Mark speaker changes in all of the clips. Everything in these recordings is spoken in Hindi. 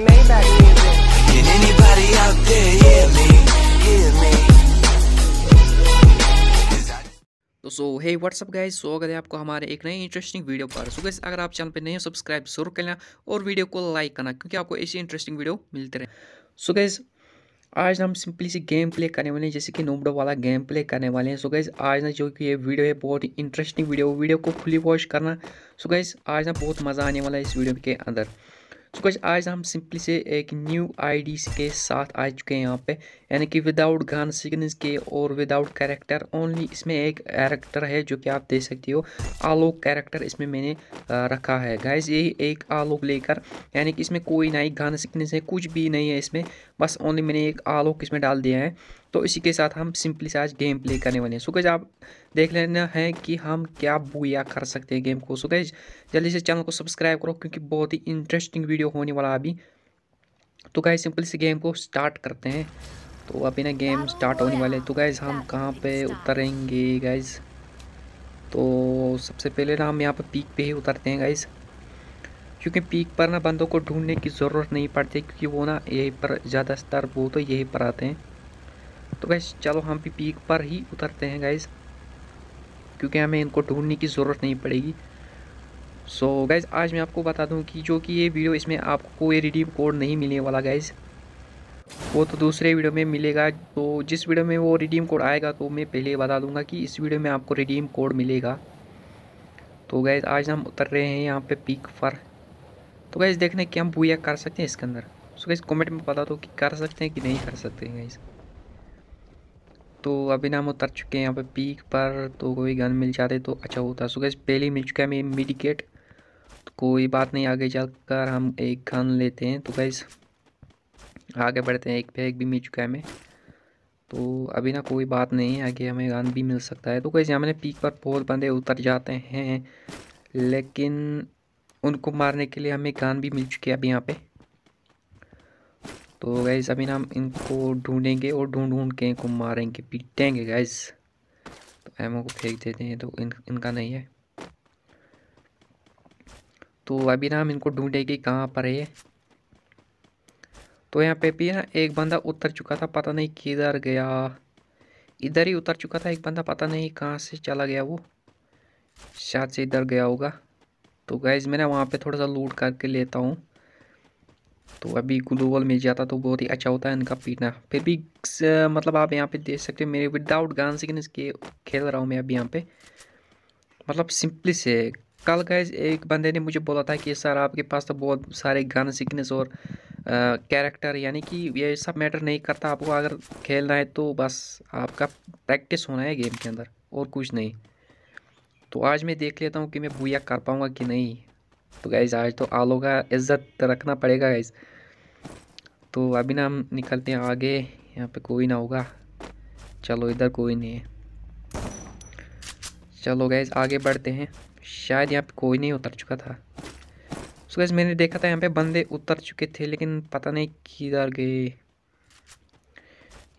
Speaker 1: Maybach music. Can anybody out there hear me? Hear me? तो सो हे व्हाट्सअप गाइज स्वागत है आपको हमारे एक नई इंटरेस्टिंग वीडियो पर सो गाइस अगर आप चैनल पे नए हो सब्सक्राइब जरूर कर लेना और वीडियो को लाइक करना क्योंकि आपको ऐसी इंटरेस्टिंग वीडियो मिलते रहे सो गाइस आज हम सिंपली सी गेम प्ले करने वाले हैं जैसे कि नोबडो वाला गेम प्ले करने वाले हैं सो so, गाइज आज ना जो कि ये वीडियो है बहुत ही इंटरेस्टिंग वीडियो वीडियो को फुली वॉच करना सो so, गाइज आज ना बहुत मज़ा आने वाला है इस वीडियो के अंदर सो कुछ आज हम सिंपली से एक न्यू आईडी के साथ आ चुके हैं यहाँ पे यानी कि विदाउट गान सिग्नस के और विदाउट कैरेक्टर ओनली इसमें एक कैरेक्टर है जो कि आप देख सकते हो आलोक कैरेक्टर इसमें मैंने रखा है गाइज यही एक आलोक लेकर यानी कि इसमें कोई नहीं गान सिकनेस है कुछ भी नहीं है इसमें बस ओनली मैंने एक आलोक इसमें डाल दिया है तो इसी के साथ हम सिंपली से आज गेम प्ले करने वाले हैं सो गज आप देख लेना है कि हम क्या बुया कर सकते हैं गेम को सो गैज जल्दी से चैनल को सब्सक्राइब करो क्योंकि बहुत ही इंटरेस्टिंग वीडियो होने वाला अभी तो गाय सिंपल से गेम को स्टार्ट करते हैं तो अभी ना गेम स्टार्ट होने वाले तो गाइज हम कहाँ पे उतरेंगे गाइज तो सबसे पहले ना हम यहाँ पर पीक पे ही उतरते हैं गाइज़ क्योंकि पीक पर ना बंदों को ढूंढने की ज़रूरत नहीं पड़ती क्योंकि वो ना यहीं पर ज़्यादातर वो तो यहीं पर आते हैं तो गैस चलो हम भी पीक पर ही उतरते हैं गाइज़ क्योंकि हमें इनको ढूंढने की ज़रूरत नहीं पड़ेगी सो so, गाइज़ आज मैं आपको बता दूं कि जो कि ये वीडियो इसमें आपको कोई रिडीम कोड नहीं मिलने वाला गाइज़ वो तो दूसरे वीडियो में मिलेगा तो जिस वीडियो में वो रिडीम कोड आएगा तो मैं पहले बता दूंगा कि इस वीडियो में आपको रिडीम कोड मिलेगा तो गैज़ आज हम उतर रहे हैं यहाँ पर पीक फर तो गैज़ देखने कि हम बुया कर सकते हैं इसके अंदर सो गैज़ कॉमेंट में बता दो कि कर सकते हैं कि नहीं कर सकते हैं गैज़ तो अभी ना हम उतर चुके हैं यहाँ पे पीक पर तो कोई गन मिल जाते तो अच्छा होता सो गैस पहले मिल चुका है हमें मिडिकेट तो कोई बात नहीं आगे जाकर हम एक गन लेते हैं तो गैस आगे बढ़ते हैं एक पे एक भी मिल चुका है हमें तो अभी ना कोई बात नहीं है आगे हमें गन भी मिल सकता है तो कैसे मैंने पीक पर बहुत बंदे उतर जाते हैं लेकिन उनको मारने के लिए हमें गन भी मिल चुकी है अभी यहाँ पर तो गैस अभी ना हम इनको ढूंढेंगे और ढूंढ ढूंढ के इनको मारेंगे पीटेंगे गैस तो एमओ को फेंक देते हैं तो इन इनका नहीं है तो अभी ना हम इनको ढूंढेंगे कहाँ पर है तो यहाँ पे भी ना एक बंदा उतर चुका था पता नहीं किधर गया इधर ही उतर चुका था एक बंदा पता नहीं कहाँ से चला गया वो शायद से इधर गया होगा तो गैज़ मैं ना वहाँ पर थोड़ा सा लूट करके लेता हूँ तो अभी ग्लोबल मिल जाता तो बहुत ही अच्छा होता है इनका पीटना फिर भी मतलब आप यहाँ पे देख सकते हो मेरे विदाउट गन सिग्नस इसके खेल रहा हूँ मैं अभी यहाँ पे मतलब सिंपली से कल का एक बंदे ने मुझे बोला था कि सर आपके पास तो बहुत सारे गान सिकनेस और कैरेक्टर यानी कि ये सब मैटर नहीं करता आपको अगर खेलना है तो बस आपका प्रैक्टिस होना है गेम के अंदर और कुछ नहीं तो आज मैं देख लेता हूँ कि मैं भूया कर पाऊँगा कि नहीं तो गाइज़ आज तो आलू का इज़्ज़त रखना पड़ेगा गाइज़ तो अभी ना हम निकलते हैं आगे यहाँ पे कोई ना होगा चलो इधर कोई नहीं है चलो गैस आगे बढ़ते हैं शायद यहाँ पे कोई नहीं उतर चुका था सो गैस मैंने देखा था यहाँ पे बंदे उतर चुके थे लेकिन पता नहीं किधर गए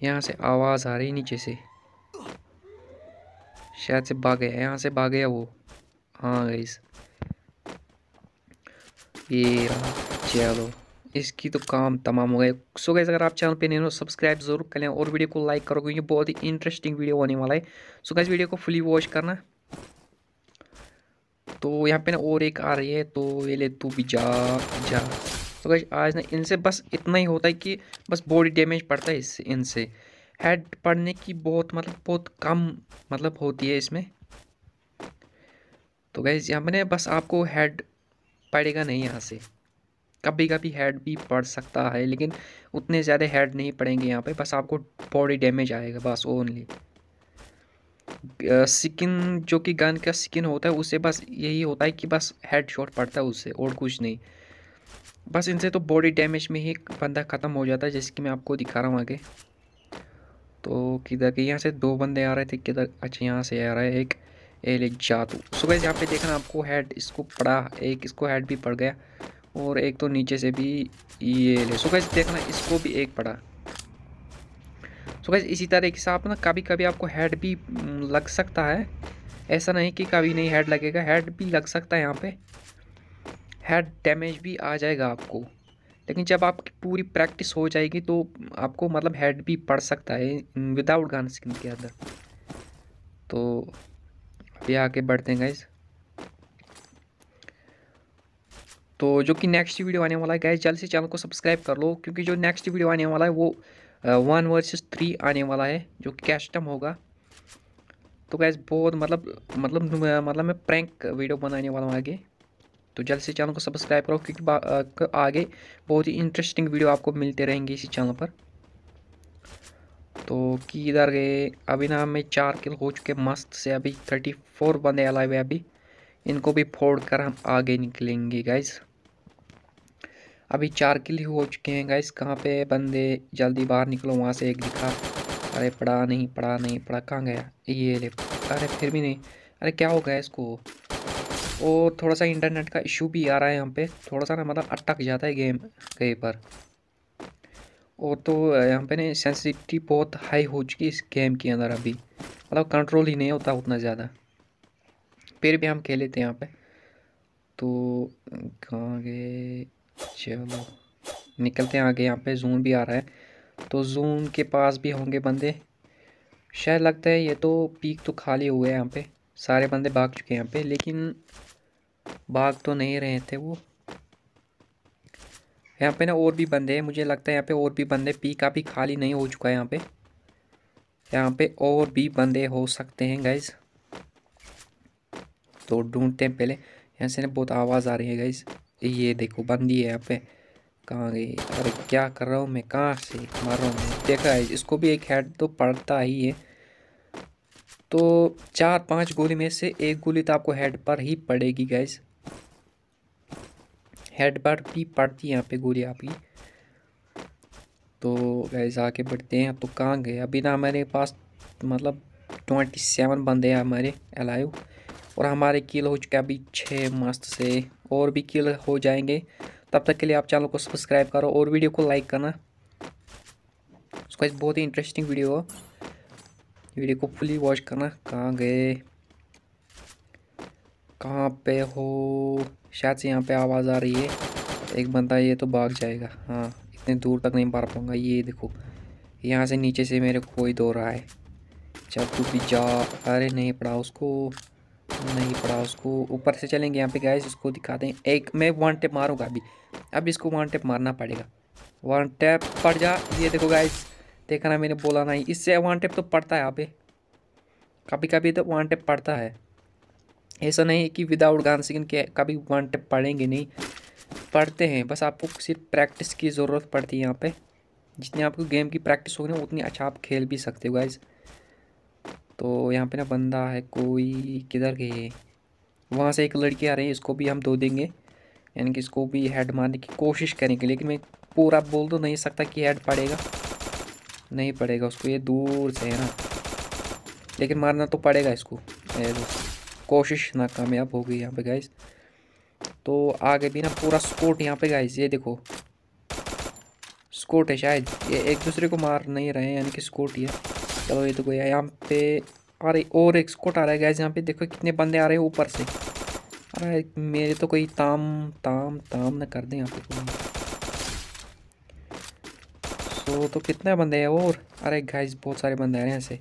Speaker 1: यहाँ से आवाज़ आ रही नीचे से शायद से भाग गया यहाँ से भाग गया वो हाँ गैज़ ये रहा चलो इसकी तो काम तमाम हो गए सो गैस अगर आप चैनल पे नहीं हो सब्सक्राइब जरूर कर लें और वीडियो को लाइक करो क्योंकि बहुत ही इंटरेस्टिंग वीडियो होने वाला है सो गैस वीडियो को फुली वॉच करना तो यहाँ पे ना और एक आ रही है तो ये ले तू भी जा जा तो गैस आज ना इनसे बस इतना ही होता है कि बस बॉडी डैमेज पड़ता है इससे इनसे हेड पड़ने की बहुत मतलब बहुत कम मतलब होती है इसमें तो गैस यहाँ मैंने बस आपको हेड पड़ेगा नहीं यहाँ से कभी कभी हेड भी पड़ सकता है लेकिन उतने ज़्यादा हेड नहीं पड़ेंगे यहाँ पे बस आपको बॉडी डैमेज आएगा बस ओनली स्किन जो कि गन का स्किन होता है उससे बस यही होता है कि बस हेड शॉट पड़ता है उससे और कुछ नहीं बस इनसे तो बॉडी डैमेज में ही बंदा ख़त्म हो जाता है जैसे कि मैं आपको दिखा रहा हूँ आगे तो किधर के यहाँ से दो बंदे आ रहे थे किधर अच्छा यहाँ से आ रहा है एक एक जादू सो गैस यहाँ पे देखना आपको हेड इसको पड़ा एक इसको हेड भी पड़ गया और एक तो नीचे से भी ये ले सो गैस देखना इसको भी एक पड़ा सो गैस इसी तरीके से आप ना कभी कभी आपको हेड भी लग सकता है ऐसा नहीं कि कभी नहीं हेड लगेगा हेड भी लग सकता है यहाँ पे हेड डैमेज भी आ जाएगा आपको लेकिन जब आपकी पूरी प्रैक्टिस हो जाएगी तो आपको मतलब हेड भी पड़ सकता है विदाउट गन स्किन के अंदर तो तो ये आगे बढ़ते हैं गाइज़ तो जो कि नेक्स्ट वीडियो आने वाला है गाइज जल्द से चैनल को सब्सक्राइब कर लो क्योंकि जो नेक्स्ट वीडियो आने वाला है वो वन वर्सेस थ्री आने वाला है जो कैस्टम होगा तो गैस बहुत मतलब मतलब मतलब मैं प्रैंक वीडियो बनाने वाला हूँ आगे तो जल्द से चैनल को सब्सक्राइब करो क्योंकि आगे बहुत ही इंटरेस्टिंग वीडियो आपको मिलते रहेंगे इसी चैनल पर तो की इधर गए अभी ना हमें चार किल हो चुके मस्त से अभी थर्टी फोर बंदे अलाइव है अभी इनको भी फोड़ कर हम आगे निकलेंगे गाइज अभी चार किल हो चुके हैं गाइज कहाँ पे बंदे जल्दी बाहर निकलो वहाँ से एक दिखा अरे पड़ा नहीं पड़ा नहीं पड़ा कहाँ गया ये ले अरे फिर भी नहीं अरे क्या हो गया इसको और थोड़ा सा इंटरनेट का इशू भी आ रहा है यहाँ पे थोड़ा सा ना मतलब अटक जाता है गेम कहीं पर और तो यहाँ पे ना सेंसिटिविटी बहुत हाई हो चुकी है इस गेम के अंदर अभी मतलब कंट्रोल ही नहीं होता उतना ज़्यादा फिर भी हम खेले थे यहाँ पे तो कहाँ गए चलो निकलते हैं आगे यहाँ पे जून भी आ रहा है तो जून के पास भी होंगे बंदे शायद लगता है ये तो पीक तो खाली हुए है यहाँ पे सारे बंदे भाग चुके हैं यहाँ पे लेकिन भाग तो नहीं रहे थे वो यहाँ पे ना और भी बंदे हैं मुझे लगता है यहाँ पे और भी बंदे पी का भी खाली नहीं हो चुका है यहाँ पे यहाँ पे और भी बंदे हो सकते हैं गाइज तो ढूंढते हैं पहले यहाँ से ना बहुत आवाज़ आ रही है गाइज ये देखो बंदी है यहाँ पे कहाँ गई अरे क्या कर रहा हूँ मैं कहाँ से मार रहा हूँ मैं देखा है इसको भी एक हेड तो पड़ता ही है तो चार पाँच गोली में से एक गोली तो आपको हेड पर ही पड़ेगी गैस हेड बार भी पड़ती है यहाँ पे गोली आपकी तो गैस आगे बढ़ते हैं तो कहाँ गए अभी ना हमारे पास मतलब ट्वेंटी सेवन बंदे हैं हमारे एलाइव और हमारे किल हो चुके अभी छः मस्त से और भी किल हो जाएंगे तब तक के लिए आप चैनल को सब्सक्राइब करो और वीडियो को लाइक करना उसका इस बहुत ही इंटरेस्टिंग वीडियो हो वीडियो को फुली वॉच करना कहाँ गए कहाँ पे हो शायद से यहाँ पे आवाज़ आ रही है एक बंदा ये तो भाग जाएगा हाँ इतने दूर तक नहीं मार पाऊँगा ये देखो यहाँ से नीचे से मेरे को कोई दो रहा है जब तू भी जा अरे नहीं पड़ा उसको नहीं पड़ा उसको ऊपर से चलेंगे यहाँ पे गैस उसको दिखा दें एक मैं वन टेप मारूँगा अभी अब इसको वन टेप मारना पड़ेगा वन टेप पड़ जा ये देखो गैस देखा ना मैंने बोला नहीं इससे वन टेप तो पड़ता है यहाँ पे कभी कभी तो वन टेप पड़ता है ऐसा नहीं है कि विदाउट गान सिंगिंग के कभी वन टेप पढ़ेंगे नहीं पढ़ते हैं बस आपको सिर्फ प्रैक्टिस की ज़रूरत पड़ती है यहाँ पे जितनी आपको गेम की प्रैक्टिस होगी ना उतनी अच्छा आप खेल भी सकते हो गाइज तो यहाँ पे ना बंदा है कोई किधर गए वहाँ से एक लड़की आ रही है इसको भी हम दो देंगे यानी कि इसको भी हेड मारने की कोशिश करेंगे लेकिन मैं पूरा बोल तो नहीं सकता कि हेड पड़ेगा नहीं पड़ेगा उसको ये दूर से है ना लेकिन मारना तो पड़ेगा इसको कोशिश नाकामयाब हो गई यहाँ पे गाइस तो आगे भी ना पूरा स्कोट यहाँ पे गाइस ये देखो स्कोट है शायद ये एक दूसरे को मार नहीं रहे हैं यानी कि स्कोट ही है चलो ये तो है यहाँ पे अरे और एक स्कोट आ रहा है गैस यहाँ पे देखो कितने बंदे आ रहे हैं ऊपर से अरे मेरे तो कोई ताम ताम ताम ना कर दें यहाँ पे कोई सो तो कितने बंदे हैं और अरे गाइस बहुत सारे बंदे आ रहे हैं यहाँ से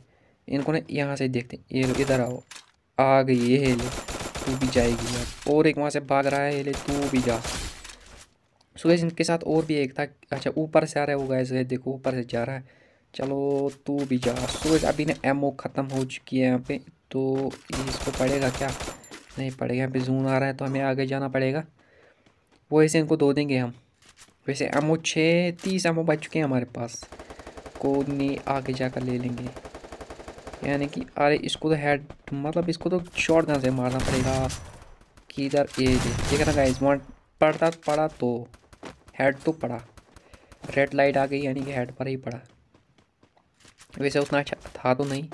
Speaker 1: इनको ना यहाँ से देखते ये इधर आओ आ गई ये हेले तू भी जाएगी यार और एक वहाँ से भाग रहा है हेले तू भी जा सो इनके साथ और भी एक था अच्छा ऊपर से आ रहा है वो गैस देखो ऊपर से जा रहा है चलो तू भी जा सो अभी ना एमओ ख़त्म हो चुकी है यहाँ पे तो इसको पड़ेगा क्या नहीं पड़ेगा यहाँ पे जून आ रहा है तो हमें आगे जाना पड़ेगा वो ऐसे इनको दो देंगे हम वैसे एमओ छः तीस एमओ बच चुके हैं हमारे पास को नहीं आगे जाकर ले लेंगे यानी कि अरे इसको तो हेड मतलब इसको तो शॉर्ट गन से मारना पड़ेगा कि इधर ये ठीक है ना गाइज वन पड़ता पड़ा तो हेड तो पड़ा रेड लाइट आ गई यानी कि हेड पर ही पड़ा वैसे उतना अच्छा था तो नहीं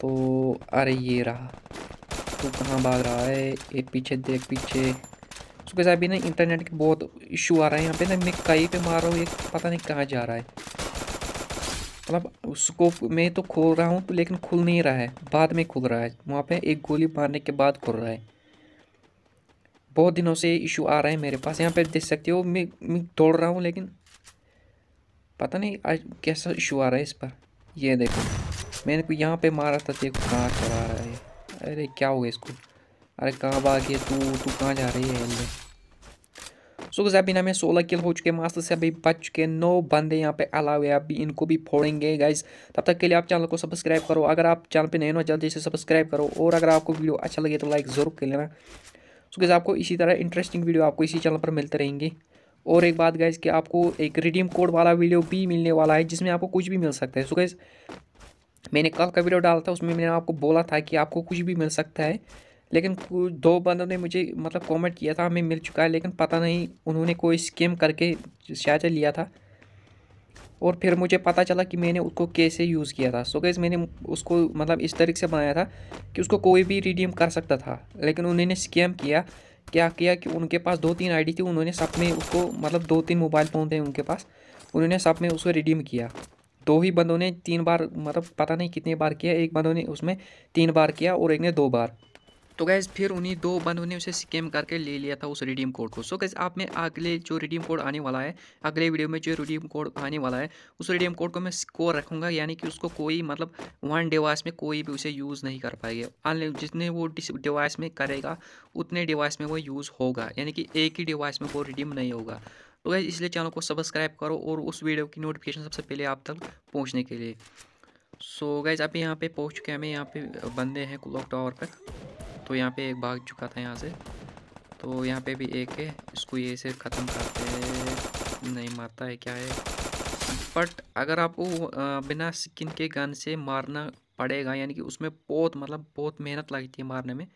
Speaker 1: तो अरे ये रहा तू तो कहाँ भाग रहा है ये पीछे देख पीछे उसके साथ भी ना इंटरनेट के बहुत इशू आ रहा है यहाँ पे ना मैं कहीं पे मार रहा हूँ ये पता नहीं कहाँ जा रहा है मतलब स्कोप में तो खोल रहा हूँ तो लेकिन खुल नहीं रहा है बाद में खुल रहा है वहाँ पे एक गोली मारने के बाद खुल रहा है बहुत दिनों से इशू आ रहा है मेरे पास यहाँ पे देख सकते हो मैं मैं दौड़ रहा हूँ लेकिन पता नहीं आज कैसा इशू आ रहा है इस पर ये देखो मैंने को यहाँ पर मारा था देखो कहाँ चला रहा है अरे क्या हो गया इसको अरे कहाँ भाग गया तू तू कहाँ जा रही है सो गज़ा बिना में सोलह किल हो चुके मास्टर से अभी बच चुके नौ बंदे यहाँ पे अलावे आप अभी इनको भी फोड़ेंगे गाइज तब तक के लिए आप चैनल को सब्सक्राइब करो अगर आप चैनल पर नहीं हो जल्दी से सब्सक्राइब करो और अगर आपको वीडियो अच्छा लगे तो लाइक ज़रूर कर लेना सो गैस आपको इसी तरह इंटरेस्टिंग वीडियो आपको इसी चैनल पर मिलते रहेंगे और एक बात गैस कि आपको एक रिडीम कोड वाला वीडियो भी मिलने वाला है जिसमें आपको कुछ भी मिल सकता है सो गैस मैंने कल का वीडियो डाला था उसमें मैंने आपको बोला था कि आपको कुछ भी मिल सकता है लेकिन दो बंदों ने मुझे मतलब कमेंट किया था हमें मिल चुका है लेकिन पता नहीं उन्होंने कोई स्कीम करके शायद लिया था और फिर मुझे पता चला कि मैंने उसको कैसे यूज़ किया था सो गैस मैंने उसको मतलब इस तरीके से बनाया था कि उसको कोई भी रिडीम कर सकता था लेकिन उन्होंने स्कैम किया क्या किया कि उनके पास दो तीन आईडी थी उन्होंने सब में उसको मतलब दो तीन मोबाइल फ़ोन थे उनके पास उन्होंने सब में उसको रिडीम किया दो ही बंदों ने तीन बार मतलब पता नहीं कितने बार किया एक बंदों ने उसमें तीन बार किया और एक ने दो बार तो गैज़ फिर उन्हीं दो बंदों ने उसे स्कैम करके ले लिया था उस रिडीम कोड को सो गैस आप में अगले जो रिडीम कोड आने वाला है अगले वीडियो में जो रिडीम कोड आने वाला है उस रिडीम कोड को मैं स्कोर रखूँगा यानी कि उसको कोई मतलब वन डिवाइस में कोई भी उसे यूज़ नहीं कर पाएगा जितने वो डिवाइस में करेगा उतने डिवाइस में वो यूज़ होगा यानी कि एक ही डिवाइस में वो रिडीम नहीं होगा तो गैस इसलिए चैनल को सब्सक्राइब करो और उस वीडियो की नोटिफिकेशन सबसे पहले आप तक पहुँचने के लिए सो गैस गैज़ अभी यहाँ पर पहुँच चुके हैं हमें यहाँ पे बंदे हैं क्लॉक टावर पर तो यहाँ पे एक भाग चुका था यहाँ से तो यहाँ पे भी एक है इसको ये से ख़त्म करते हैं नहीं मारता है क्या है बट अगर आपको बिना स्किन के गन से मारना पड़ेगा यानी कि उसमें बहुत मतलब बहुत मेहनत लगती है मारने में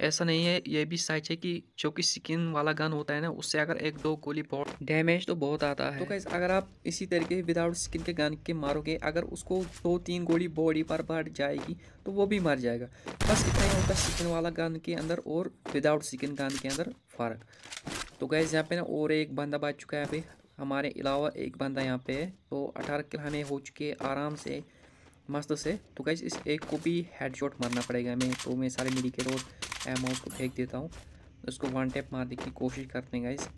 Speaker 1: ऐसा नहीं है ये भी सच है कि जो कि स्किन वाला गन होता है ना उससे अगर एक दो गोली बहुत डैमेज तो बहुत आता है तो कैसे अगर आप इसी तरीके विदाउट स्किन के गन के मारोगे अगर उसको दो तीन गोली बॉडी पर बढ़ जाएगी तो वो भी मर जाएगा बस इतना ही होता है स्किन वाला गन के अंदर और विदाउट स्किन गन के अंदर फ़र्क तो गैस यहाँ पे ना और एक बंदा बच चुका है यहाँ पे हमारे अलावा एक बंदा यहाँ पे है तो अठारह किल हमें हो चुके आराम से मस्त से तो कैसे इस एक को भी हेड शॉट मारना पड़ेगा हमें तो मैं सारे मेडिकेट और एमाउंट को फेंक देता हूँ उसको वन टैप मारने की कोशिश करते हैं गाइस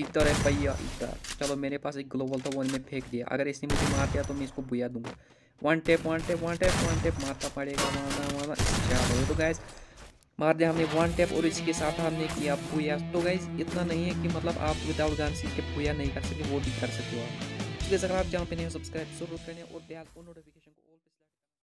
Speaker 1: इधर है भैया इधर चलो मेरे पास एक ग्लोबल था वो मैंने फेंक दिया अगर इसने मुझे मार दिया तो मैं इसको बुया दूंगा one tap one tap one tap one tap मारता पड़ेगा मारना मारना चलो तो गैस मार दिया हमने वन टैप और इसके साथ हमने किया भूया तो गैस इतना नहीं है कि मतलब आप विदाउट गान सीख के भूया नहीं कर सकते वो भी कर सकते हो आप इसलिए अगर आप चैनल पर नहीं सब्सक्राइब जरूर करें और और नोटिफिकेशन